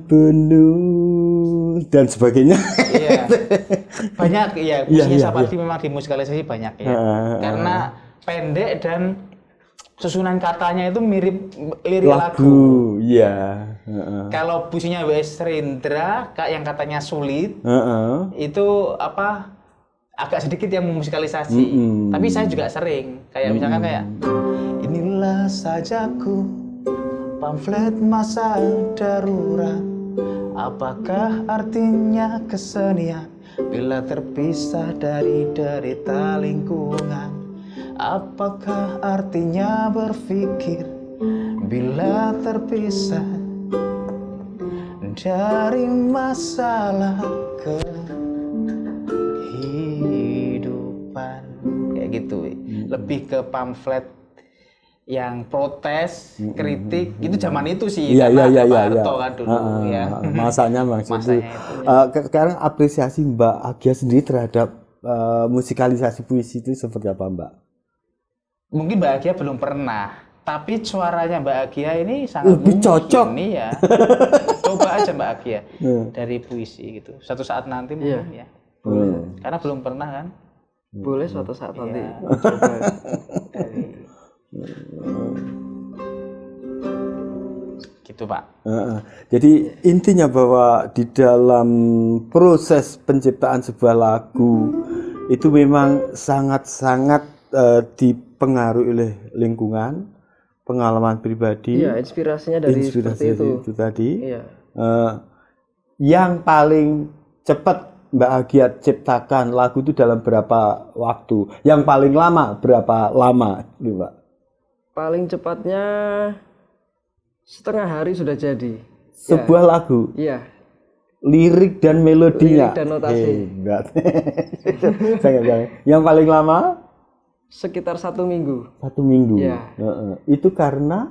penuh dan sebagainya. Iya. Banyak ya, puisinya iya, iya, iya, iya. memang dimusikalisasi banyak ya. Uh, Karena pendek dan susunan katanya itu mirip lirik lagu. Iya. Uh, uh. Kalau puisinya W.S. Rendra yang katanya sulit, uh, uh. itu apa agak sedikit yang memusikalisasi. Mm -hmm. Tapi saya juga sering kayak mm -hmm. misalkan kayak inilah sajaku Pamflet masa darurat Apakah artinya kesenian Bila terpisah dari derita lingkungan Apakah artinya berpikir Bila terpisah dari masalah kehidupan kayak gitu hmm. lebih ke pamflet yang protes, kritik, mm-hmm. itu zaman itu sih yeah, karena yeah, yeah, iya, Pak iya. Harto yeah. kan dulu uh, ya. Masanya maksudnya. Masanya itu, eh, ya. uh, sekarang apresiasi Mbak Agia sendiri terhadap uh, musikalisasi puisi itu seperti apa Mbak? Mungkin Mbak Agia belum pernah, tapi suaranya Mbak Agia ini sangat lebih cocok nih ya. Coba aja Mbak Agia hmm. dari puisi gitu. Satu saat nanti mungkin yeah. ya. Boleh. Hmm. Karena belum pernah kan? Boleh suatu saat nanti. Yeah. coba dari gitu pak. Uh, jadi intinya bahwa di dalam proses penciptaan sebuah lagu itu memang sangat-sangat uh, dipengaruhi oleh lingkungan, pengalaman pribadi. ya, inspirasinya dari inspirasi itu. itu tadi. Ya. Uh, yang paling cepat Mbak Agiat ciptakan lagu itu dalam berapa waktu? Yang paling lama berapa lama, Mbak? paling cepatnya setengah hari sudah jadi sebuah ya. lagu iya lirik dan melodinya lirik ya? dan notasi hebat eh, sangat yang paling lama sekitar satu minggu satu minggu ya. Uh -uh. itu karena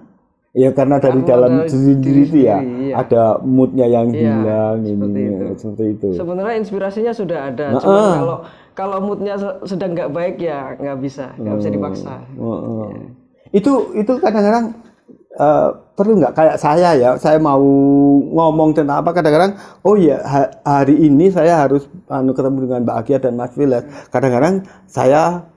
ya karena dari dalam diri, diri itu ya iya. ada moodnya yang iya, hilang seperti ini itu. Eh, seperti itu sebenarnya inspirasinya sudah ada nah, cuma eh. kalau kalau moodnya sedang nggak baik ya nggak bisa nggak uh, bisa dipaksa uh, uh. Ya. Itu itu kadang-kadang uh, perlu nggak kayak saya ya, saya mau ngomong tentang apa kadang-kadang oh ya hari ini saya harus anu ketemu dengan Mbak Akia dan Mas Vilas. Kadang-kadang saya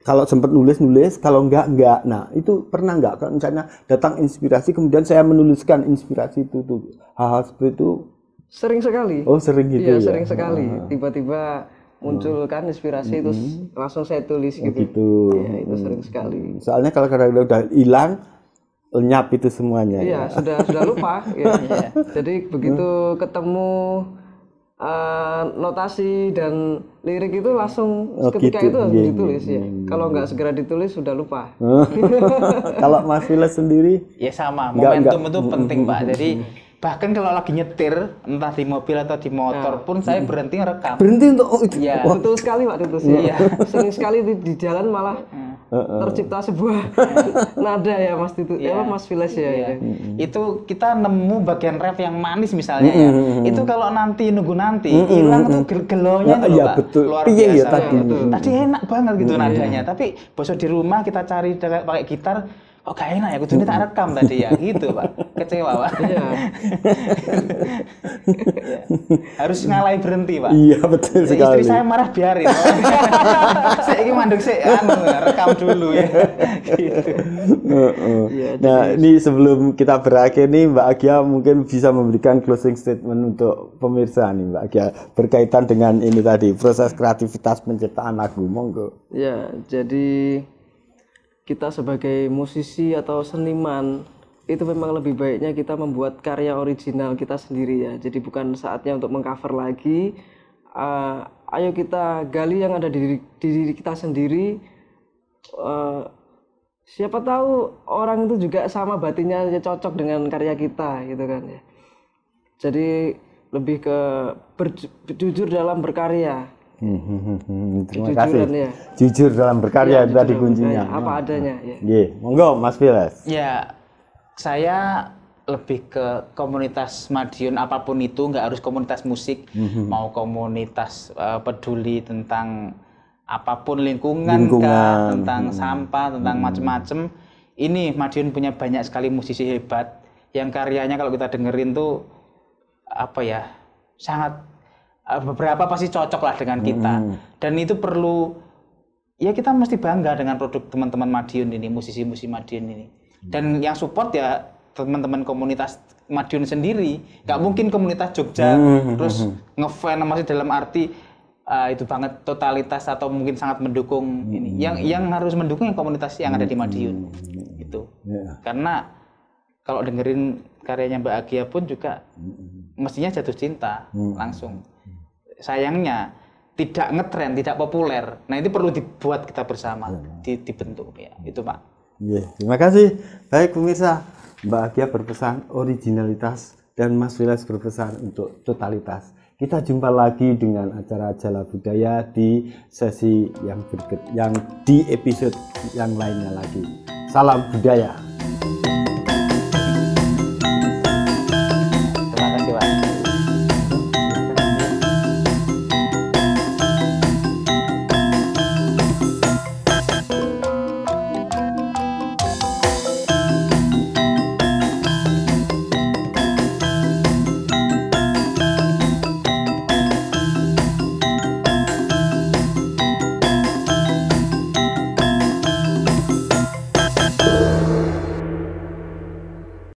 kalau sempat nulis nulis kalau nggak nggak nah itu pernah nggak kan misalnya datang inspirasi kemudian saya menuliskan inspirasi itu tuh hal-hal seperti itu sering sekali oh sering gitu ya, ya sering sekali tiba-tiba munculkan hmm. inspirasi mm -hmm. terus langsung saya tulis oh, gitu. gitu. Ya, itu sering hmm. sekali. Soalnya kalau kadang-kadang udah hilang lenyap itu semuanya. Iya, ya. sudah sudah lupa ya. Jadi begitu ketemu uh, notasi dan lirik itu langsung oh, ketika gitu. itu yeah, iya, ditulis yeah, ya. Yeah, iya. Kalau nggak segera ditulis sudah lupa. Kalau Mas Vila sendiri? Ya sama, momentum enggak, enggak. itu penting, Pak. Hmm, Jadi bahkan kalau lagi nyetir entah di mobil atau di motor nah. pun saya berhenti ngerekam berhenti untuk oh, itu. ya What? betul sekali pak sih ya iya. sering sekali di, di jalan malah ah. uh-uh. tercipta sebuah nada ya mas itu ya, ya mas Viles ya, ya. ya. hmm itu kita nemu bagian ref yang manis misalnya ya. itu kalau nanti nunggu nanti hilang hmm tuh gel-gelonya nah, ya, betul. luar iya, iya, biasa ya, tadi. Ya, betul. tadi enak banget gitu hmm nadanya tapi bosok di rumah kita cari pakai gitar oh gak enak ya kudu tak rekam tadi ya gitu pak kecewa pak iya. harus ngalai berhenti pak iya betul ya, sekali istri saya marah biarin saya ingin mandek saya anu, rekam dulu ya gitu. Iya, nah ini sebelum kita berakhir nih Mbak Agia mungkin bisa memberikan closing statement untuk pemirsa nih Mbak Agia berkaitan dengan ini tadi proses kreativitas penciptaan lagu monggo ya jadi kita sebagai musisi atau seniman itu memang lebih baiknya kita membuat karya original kita sendiri ya. Jadi bukan saatnya untuk mengcover lagi. Uh, ayo kita gali yang ada di diri, di diri kita sendiri. Uh, siapa tahu orang itu juga sama batinnya cocok dengan karya kita gitu kan ya. Jadi lebih ke berjujur dalam berkarya. Hmm, hmm, hmm, hmm. terima kasih. Ya. Jujur dalam berkarya ya, itu tadi kuncinya. Berkarya, apa adanya. Ya. Yeah. Monggo Mas Piles. Ya, saya lebih ke komunitas Madiun apapun itu nggak harus komunitas musik mm-hmm. mau komunitas uh, peduli tentang apapun lingkungan, lingkungan. Kah, tentang mm-hmm. sampah tentang mm-hmm. macam-macam ini Madiun punya banyak sekali musisi hebat yang karyanya kalau kita dengerin tuh apa ya sangat eh, beberapa pasti cocok lah dengan kita mm-hmm. dan itu perlu ya kita mesti bangga dengan produk teman-teman Madiun ini musisi-musisi Madiun ini Hmm. dan yang support ya teman-teman komunitas Madiun sendiri nggak hmm. mungkin komunitas Jogja hmm. hmm terus ngefan masih dalam arti uh, itu banget totalitas atau mungkin sangat mendukung ini yang yang harus mendukung yang komunitas yang ada di Madiun itu ya. karena kalau dengerin karyanya Mbak Agia pun juga mestinya jatuh cinta langsung sayangnya tidak ngetren tidak populer nah ini perlu dibuat kita bersama ya, dibentuk ya itu Pak Yeah, terima kasih. Baik pemirsa, Mbak Agia berpesan originalitas dan Mas Wilas berpesan untuk totalitas. Kita jumpa lagi dengan acara Jala Budaya di sesi yang berikut, yang di episode yang lainnya lagi. Salam budaya.